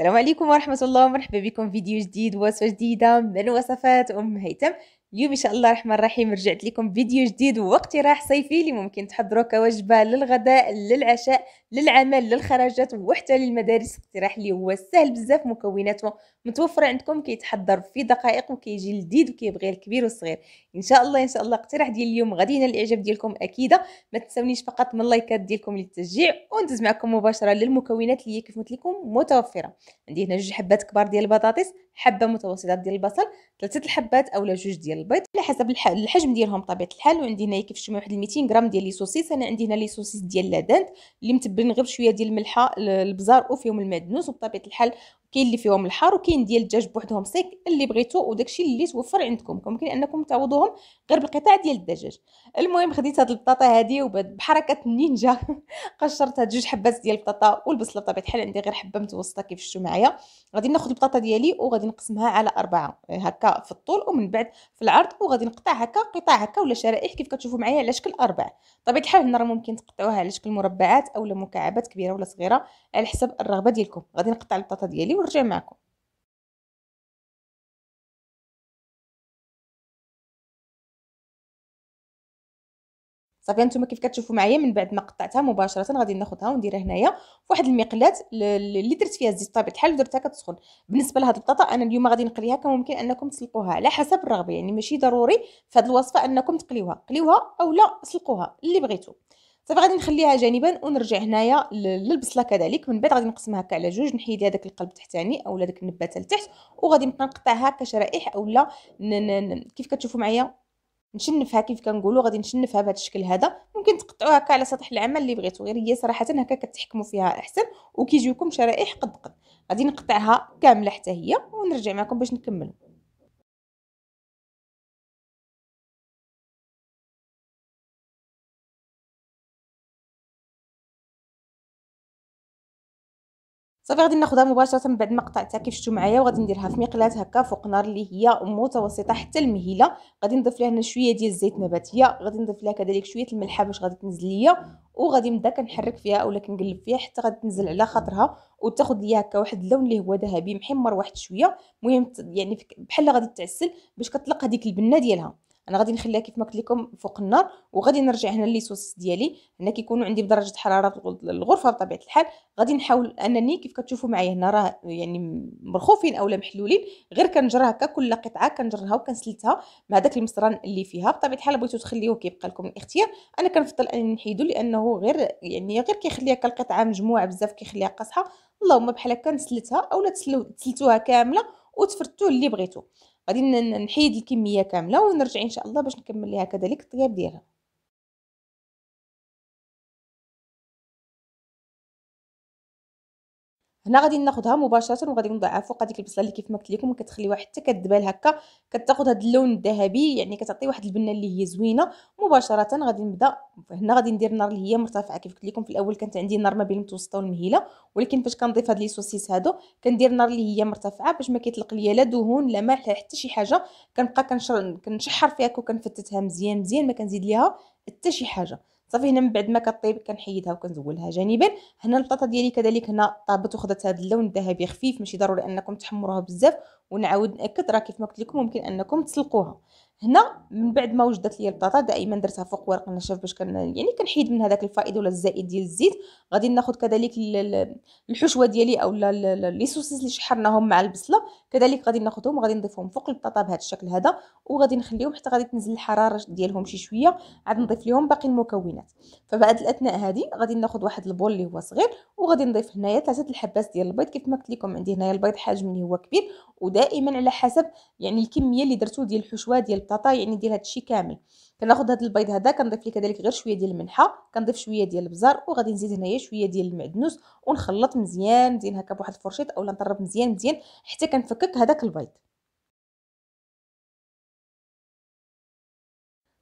السلام عليكم ورحمة الله ومرحبا بكم فيديو جديد وصفة جديدة من وصفات أم هيثم اليوم إن شاء الله الرحمن الرحيم رجعت لكم فيديو جديد واقتراح صيفي اللي ممكن تحضروا كوجبة للغداء للعشاء للعمل للخرجات وحتى للمدارس اقتراح اللي هو سهل بزاف مكوناته متوفره عندكم كيتحضر في دقائق وكيجي لذيذ وكيبغي الكبير والصغير ان شاء الله ان شاء الله اقتراح ديال اليوم غادي ينال الاعجاب ديالكم اكيده ما تنسونيش فقط من اللايكات ديالكم للتشجيع وندوز معكم مباشره للمكونات اللي هي كيف قلت لكم متوفره عندي هنا جوج حبات كبار ديال البطاطس حبه متوسطه ديال البصل ثلاثه الحبات اولا جوج ديال البيض على حسب الحجم ديالهم طبيعه الحال وعندي هنا كيف شفتوا واحد 200 غرام ديال لي سوسيس انا عندي هنا لي سوسيس ديال لادانت اللي متبل غير بشويه ديال الملحه البزار وفيهم المعدنوس وبطبيعه الحال كاين اللي فيهم الحار وكاين ديال الدجاج بوحدهم سيك اللي بغيتو وداكشي اللي توفر عندكم ممكن انكم تعوضوهم غير بالقطع ديال الدجاج المهم خديت هاد البطاطا هادي وبحركه النينجا قشرت هاد جوج حبات ديال البطاطا والبصله بطبيعه الحال عندي غير حبه متوسطه كيف شفتوا معايا غادي ناخذ البطاطا ديالي وغادي نقسمها على اربعه هكا في الطول ومن بعد في العرض وغادي نقطع هكا قطع هكا ولا شرائح كيف كتشوفوا معايا على شكل اربع بطبيعه الحال هنا راه ممكن تقطعوها على شكل مربعات اولا مكعبات كبيره ولا صغيره على حسب الرغبه ديالكم غادي نقطع البطاطا ديالي ونرجع معكم صافي نتوما كيف كتشوفوا معايا من بعد ما قطعتها مباشره غادي ناخذها ونديرها هنايا فواحد المقلاه اللي درت فيها الزيت بطبيعه الحال ودرتها كتسخن بالنسبه لهاد البطاطا انا اليوم غادي نقليها كان ممكن انكم تسلقوها على حسب الرغبه يعني ماشي ضروري في هاد الوصفه انكم تقليوها قليوها اولا سلقوها اللي بغيتو صافي غادي نخليها جانبا ونرجع هنايا للبصله كذلك من بعد غادي نقسمها هكا على جوج نحيد لي هذاك القلب تحتاني اولا داك النباته لتحت وغادي نبقى نقطعها كشرائح اولا كيف كتشوفوا معايا نشنفها كيف كنقولوا غادي نشنفها بهذا الشكل هذا ممكن تقطعوها هكا على سطح العمل اللي بغيتو غير هي صراحه هكا كتحكموا فيها احسن وكيجيكم شرائح قد قد غادي نقطعها كامله حتى هي ونرجع معكم باش نكملوا صافي غادي ناخذها مباشره من بعد ما قطعتها كيف شفتوا معايا وغادي نديرها في مقلاه هكا فوق نار اللي هي متوسطه حتى المهيله غادي نضيف لها هنا شويه ديال الزيت نباتيه غادي نضيف لها كذلك شويه الملحه باش غادي تنزل ليا وغادي نبدا كنحرك فيها اولا كنقلب فيها حتى غادي تنزل على خاطرها وتاخذ ليا هكا واحد اللون اللي هو ذهبي محمر واحد شويه المهم يعني بحال غادي تعسل باش كطلق هذيك البنه ديالها انا غادي نخليها كيف ما قلت لكم فوق النار وغادي نرجع هنا لي صوص ديالي هنا كيكونوا عندي بدرجه حراره الغرفه بطبيعه الحال غادي نحاول انني كيف كتشوفوا معايا هنا راه يعني مرخوفين اولا محلولين غير كنجرها هكا كل قطعه كنجرها وكنسلتها مع داك المصران اللي فيها بطبيعه الحال بغيتو تخليوه كيبقى لكم الاختيار انا كنفضل انني نحيدو لانه غير يعني غير كيخليها كالقطعه مجموعه بزاف كيخليها قاصحه اللهم بحال هكا نسلتها اولا تسلتوها كامله وتفرتوه اللي بغيتو غادي نحيد الكميه كامله ونرجع ان شاء الله باش نكمل ليها كذلك الطياب ديالها هنا غادي ناخذها مباشره وغادي نضعها فوق هذيك البصله اللي كيف ما قلت لكم كتخليوها حتى كتدبال هكا كتاخذ هذا اللون الذهبي يعني كتعطي واحد البنه اللي هي زوينه مباشره غادي نبدا هنا غادي ندير النار اللي هي مرتفعه كيف قلت لكم في الاول كانت عندي النار ما بين المتوسطه والمهيله ولكن فاش كنضيف هاد لي سوسيس هادو كندير النار اللي هي مرتفعه باش ما كيطلق ليا لا دهون لا ملح حتى شي حاجه كنبقى كنشحر فيها وكنفتتها مزيان مزيان ما كنزيد ليها حتى شي حاجه صافي هنا من بعد ما كطيب كنحيدها وكنزولها جانبا هنا البطاطا ديالي كذلك هنا طابت وخدات هذا اللون الذهبي خفيف ماشي ضروري انكم تحمروها بزاف ونعاود ناكد راه كيف ما قلت لكم ممكن انكم تسلقوها هنا من بعد ما وجدت لي البطاطا دائما درتها فوق ورق النشاف باش كان يعني كنحيد من هذاك الفائض ولا الزائد ديال الزيت غادي ناخذ كذلك الحشوه ديالي اولا لي سوسيس اللي شحرناهم مع البصله كذلك غادي ناخذهم وغادي نضيفهم فوق البطاطا بهذا الشكل هذا وغادي نخليهم حتى غادي تنزل الحراره ديالهم شي شويه عاد نضيف لهم باقي المكونات فبعد الاثناء هذه غادي ناخذ واحد البول اللي هو صغير وغادي نضيف هنايا ثلاثه الحبات ديال البيض كيف ما قلت لكم عندي هنايا البيض حجم اللي هو كبير دائما على حسب يعني الكميه اللي درتو ديال الحشوه ديال البطاطا يعني ديال هادشي كامل كناخذ هاد البيض هذا كنضيف ليه كذلك غير شويه ديال الملحه كنضيف شويه ديال البزار وغادي نزيد هنايا شويه ديال المعدنوس ونخلط مزيان مزيان هكا بواحد الفرشيط اولا نطرب مزيان مزيان حتى كنفكك هذاك البيض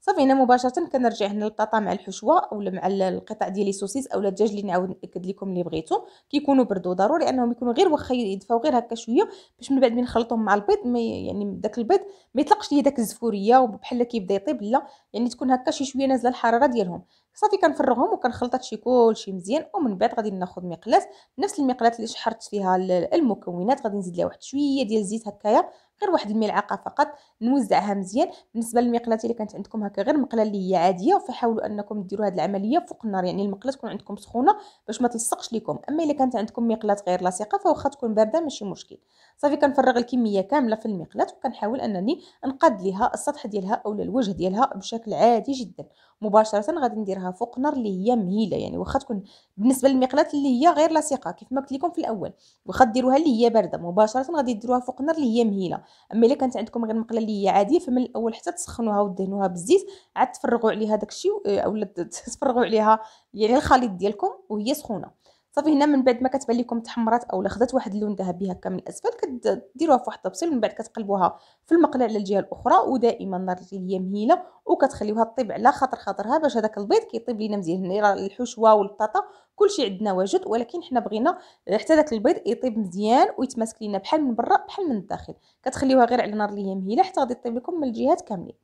صافي هنا مباشره كنرجع هنا للقطع مع الحشوه اولا مع القطع ديال لي سوسيس اولا الدجاج اللي نعاود ناكد لكم اللي بغيتو كيكونوا بردو ضروري انهم يكونوا غير واخا يدفاو غير هكا شويه باش من بعد من نخلطهم مع البيض ما يعني داك البيض ما يطلقش ليا داك الزفوريه وبحال كيبدا يطيب لا يعني تكون هكا شي شويه نازله الحراره ديالهم صافي كنفرغهم وكنخلط هادشي كلشي مزيان ومن بعد غادي ناخذ مقلاة نفس المقلاة اللي شحرت فيها المكونات غادي نزيد لها واحد شويه ديال الزيت هكايا غير واحد الملعقه فقط نوزعها مزيان بالنسبه للمقلات اللي كانت عندكم هكا غير مقله اللي هي عاديه فحاولوا انكم ديروا هذه العمليه فوق النار يعني المقله تكون عندكم سخونه باش ما تلصقش لكم اما الا كانت عندكم مقلات غير لاصقه فواخا تكون بارده ماشي مشكل صافي كنفرغ الكميه كامله في المقلات وكنحاول انني نقاد لها السطح ديالها اولا الوجه ديالها بشكل عادي جدا مباشره غادي نديرها فوق نار اللي هي مهيله يعني واخا تكون بالنسبه للمقلات اللي هي غير لاصقه كيف ما قلت لكم في الاول واخا ديروها اللي هي بارده مباشره غادي ديروها فوق نار اللي هي مهيله اما الا كانت عندكم غير مقله اللي هي عاديه فمن الاول حتى تسخنوها ودهنوها بالزيت عاد تفرغوا عليها داكشي آه، اولا تفرغوا عليها يعني الخليط ديالكم وهي سخونه صافي هنا من بعد ما كتبان لكم تحمرات اولا خدات واحد اللون ذهبي هكا من الاسفل كديروها في واحد الطبسيل ومن بعد كتقلبوها في المقله على الجهه الاخرى ودائما النار اللي هي مهيله وكتخليوها طيب على خاطر خاطرها باش هذاك البيض كيطيب لينا مزيان يعني هنا الحشوه والبطاطا كلشي عندنا واجد ولكن حنا بغينا حتى داك البيض يطيب مزيان ويتماسك لينا بحال من برا بحال من الداخل كتخليوها غير على نار اللي هي مهيله حتى غادي يطيب لكم من الجهات كاملين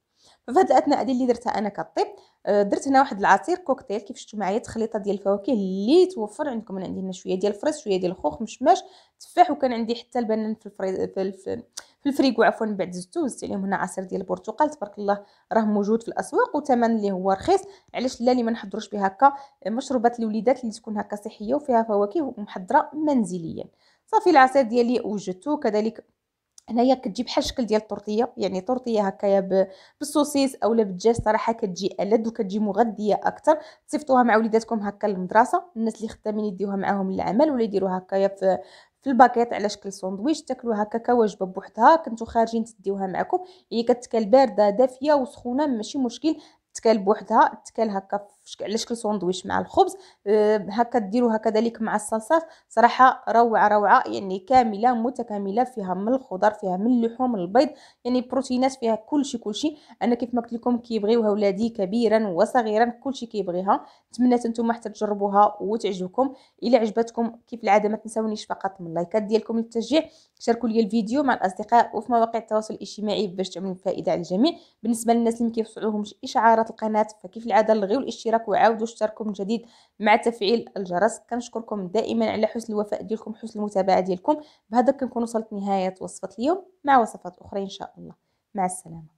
فهاد الاثناء هذه اللي درتها انا كطيب آه، درت هنا واحد العصير كوكتيل كيف شفتوا معايا تخليطه ديال الفواكه اللي توفر عندكم انا عندي هنا شويه ديال الفريز شويه ديال الخوخ مشماش تفاح وكان عندي حتى البنان في الفري في, في, في الفريكو عفوا من بعد زدتو زدت عليهم هنا عصير ديال البرتقال تبارك الله راه موجود في الاسواق وثمن اللي هو رخيص علاش لا اللي ما نحضروش به هكا مشروبات الوليدات اللي تكون هكا صحيه وفيها فواكه ومحضره منزليا صافي العصير ديالي وجدته كذلك هنايا كتجي بحال الشكل ديال طورطيه يعني طورطيه هكايا بالسوسيس اولا بالدجاج صراحه كتجي ألد وكتجي مغذيه اكثر تصيفطوها مع وليداتكم هكا للمدرسه الناس اللي خدامين يديوها معاهم للعمل ولا يديروها هكايا في في الباكيت على شكل ساندويتش تاكلوها هكا كوجبه بوحدها كنتو خارجين تديوها معكم هي كتكال بارده دافيه وسخونه ماشي مشكل تكال بوحدها تكال هكا على شكل سندويش مع الخبز آه، هكا هكا ذلك مع الصلصات صراحه روعه روعه يعني كامله متكامله فيها من الخضر فيها من اللحوم البيض يعني بروتينات فيها كلشي كلشي انا كيف ما قلت لكم كيبغيوها ولادي كبيرا وصغيرا كلشي كيبغيها نتمنى نتوما حتى تجربوها وتعجبكم الا عجبتكم كيف العاده ما تنساونيش فقط من اللايكات ديالكم للتشجيع شاركوا لي الفيديو مع الاصدقاء وفي مواقع التواصل الاجتماعي باش تعملوا فائده على الجميع بالنسبه للناس اللي ما كيوصلوهمش اشعارات القناه فكيف العاده الغيو الاشتراك الاشتراك وعاودوا اشتركوا من جديد مع تفعيل الجرس كنشكركم دائما على حسن الوفاء ديالكم حسن المتابعه ديالكم بهذا كنكون وصلت نهايه وصفه اليوم مع وصفات اخرى ان شاء الله مع السلامه